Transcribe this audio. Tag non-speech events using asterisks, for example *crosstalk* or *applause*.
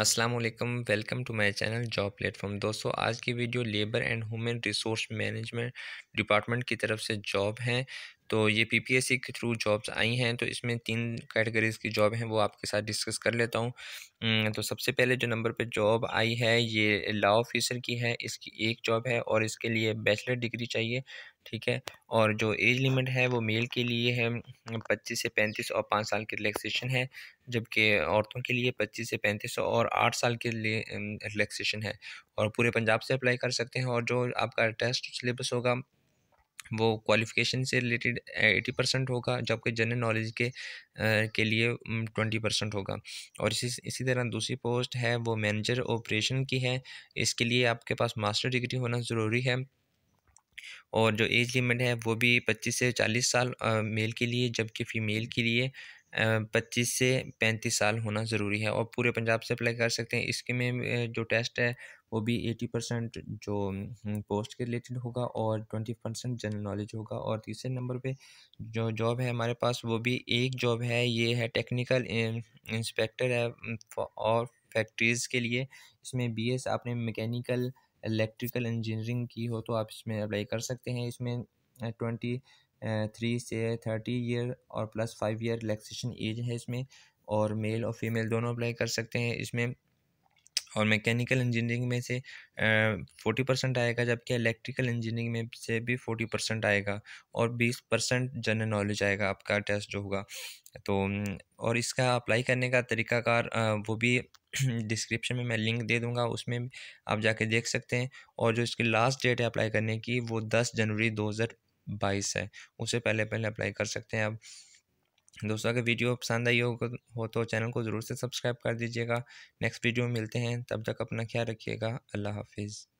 अस्सलाम वालेकुम welcome to my channel job platform दोस्तों आज की video labour and human resource management department की तरफ से जॉब है तो ये पीपीएससी के थ्रू जॉब्स आई हैं तो इसमें तीन कैटेगरीज़ की जॉब हैं वो आपके साथ डिस्कस कर लेता हूँ तो सबसे पहले जो नंबर पे जॉब आई है ये लॉ ऑफिसर की है इसकी एक जॉब है और इसके लिए बैचलर डिग्री चाहिए ठीक है और जो एज लिमिट है वो मेल के लिए है पच्चीस से पैंतीस और पाँच साल की रिलैक्सेशन है जबकि औरतों के लिए पच्चीस से पैंतीस और आठ साल के लिए रिलैक्सेशन है और पूरे पंजाब से अप्लाई कर सकते हैं और जो आपका टेस्ट सिलेबस होगा वो क्वालिफिकेशन से रिलेटेड एटी परसेंट होगा जबकि जनरल नॉलेज के आ, के लिए ट्वेंटी परसेंट होगा और इसी इसी तरह दूसरी पोस्ट है वो मैनेजर ऑपरेशन की है इसके लिए आपके पास मास्टर डिग्री होना ज़रूरी है और जो एज लिमिट है वो भी पच्चीस से चालीस साल मेल के लिए जबकि फ़ीमेल के लिए पच्चीस से पैंतीस साल होना ज़रूरी है और पूरे पंजाब से अप्लाई कर सकते हैं इसके में जो टेस्ट है वो भी एटी परसेंट जो पोस्ट हम्म, के रिलेटेड होगा और ट्वेंटी परसेंट जनरल नॉलेज होगा और तीसरे नंबर पे जो जॉब है हमारे पास वो भी एक जॉब है ये है टेक्निकल इंस्पेक्टर है और फैक्ट्रीज़ के लिए इसमें बी एस आपने मैकेनिकल इलेक्ट्रिकल इंजीनियरिंग की हो तो आप इसमें अप्लाई कर सकते हैं इसमें ट्वेंटी थ्री से थर्टी ईयर और plus five year relaxation age है इसमें और मेल और फीमेल दोनों अप्लाई कर सकते हैं इसमें और मैकेनिकल इंजीनियरिंग में से फोर्टी परसेंट आएगा जबकि इलेक्ट्रिकल इंजीनियरिंग में से भी फोर्टी परसेंट आएगा और बीस परसेंट जनरल नॉलेज आएगा आपका टेस्ट जो होगा तो और इसका अप्लाई करने का तरीकाकार वो भी डिस्क्रिप्शन *clears throat* में मैं लिंक दे दूंगा उसमें आप जाके देख सकते हैं और जो इसकी लास्ट डेट है अप्लाई करने की वो दस जनवरी दो हज़ार बाईस है उससे पहले पहले अप्लाई कर सकते हैं आप दोस्तों अगर वीडियो पसंद आई हो तो चैनल को ज़रूर से सब्सक्राइब कर दीजिएगा नेक्स्ट वीडियो में मिलते हैं तब तक अपना ख्याल रखिएगा अल्लाह हाफिज़